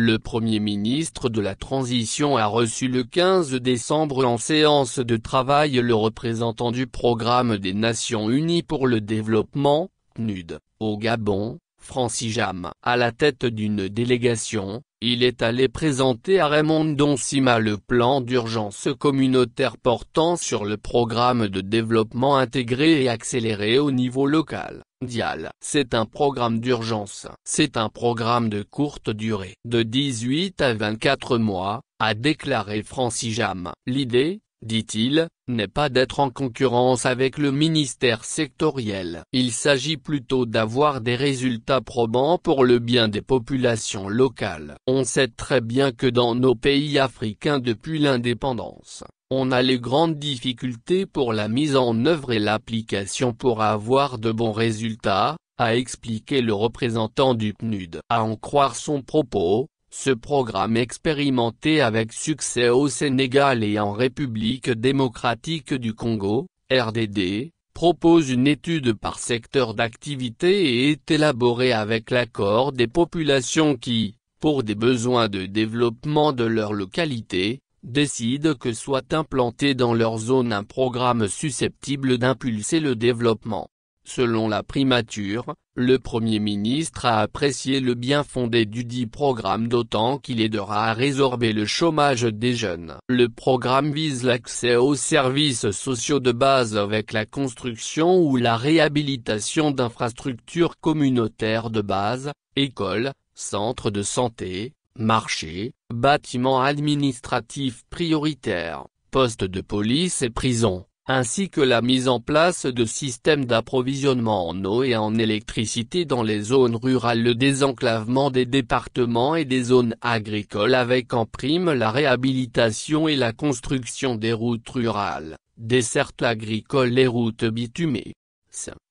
Le Premier ministre de la Transition a reçu le 15 décembre en séance de travail le représentant du Programme des Nations Unies pour le Développement, NUD, au Gabon, Jam, À la tête d'une délégation, il est allé présenter à Raymond Doncima le plan d'urgence communautaire portant sur le programme de développement intégré et accéléré au niveau local. Dial. C'est un programme d'urgence. C'est un programme de courte durée, de 18 à 24 mois, a déclaré Jam. L'idée, dit-il, n'est pas d'être en concurrence avec le ministère sectoriel. Il s'agit plutôt d'avoir des résultats probants pour le bien des populations locales. On sait très bien que dans nos pays africains depuis l'indépendance, on a les grandes difficultés pour la mise en œuvre et l'application pour avoir de bons résultats, a expliqué le représentant du PNUD. À en croire son propos, ce programme expérimenté avec succès au Sénégal et en République démocratique du Congo, RDD, propose une étude par secteur d'activité et est élaboré avec l'accord des populations qui, pour des besoins de développement de leur localité, décident que soit implanté dans leur zone un programme susceptible d'impulser le développement. Selon la primature, le Premier ministre a apprécié le bien fondé du dit programme d'autant qu'il aidera à résorber le chômage des jeunes. Le programme vise l'accès aux services sociaux de base avec la construction ou la réhabilitation d'infrastructures communautaires de base, écoles, centres de santé, marchés, bâtiments administratifs prioritaires, postes de police et prisons ainsi que la mise en place de systèmes d'approvisionnement en eau et en électricité dans les zones rurales le désenclavement des départements et des zones agricoles avec en prime la réhabilitation et la construction des routes rurales, des certes agricoles et routes bitumées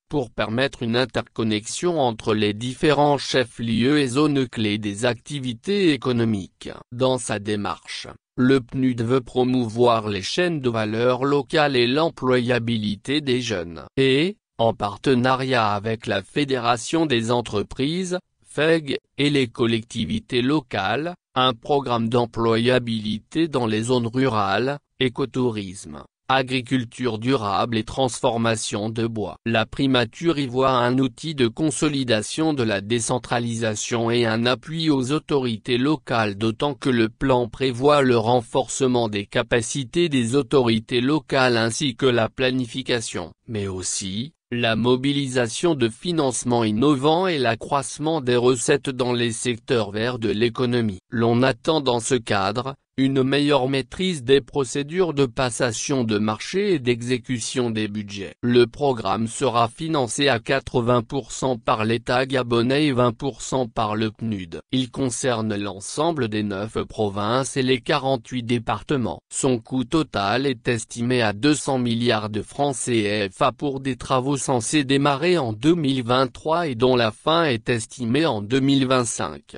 pour permettre une interconnexion entre les différents chefs-lieux et zones clés des activités économiques. Dans sa démarche, le PNUD veut promouvoir les chaînes de valeur locales et l'employabilité des jeunes. Et, en partenariat avec la Fédération des entreprises, FEG, et les collectivités locales, un programme d'employabilité dans les zones rurales, écotourisme, agriculture durable et transformation de bois. La primature y voit un outil de consolidation de la décentralisation et un appui aux autorités locales d'autant que le plan prévoit le renforcement des capacités des autorités locales ainsi que la planification, mais aussi, la mobilisation de financements innovants et l'accroissement des recettes dans les secteurs verts de l'économie. L'on attend dans ce cadre, une meilleure maîtrise des procédures de passation de marché et d'exécution des budgets. Le programme sera financé à 80% par l'État gabonais et 20% par le PNUD. Il concerne l'ensemble des 9 provinces et les 48 départements. Son coût total est estimé à 200 milliards de francs CFA pour des travaux censés démarrer en 2023 et dont la fin est estimée en 2025.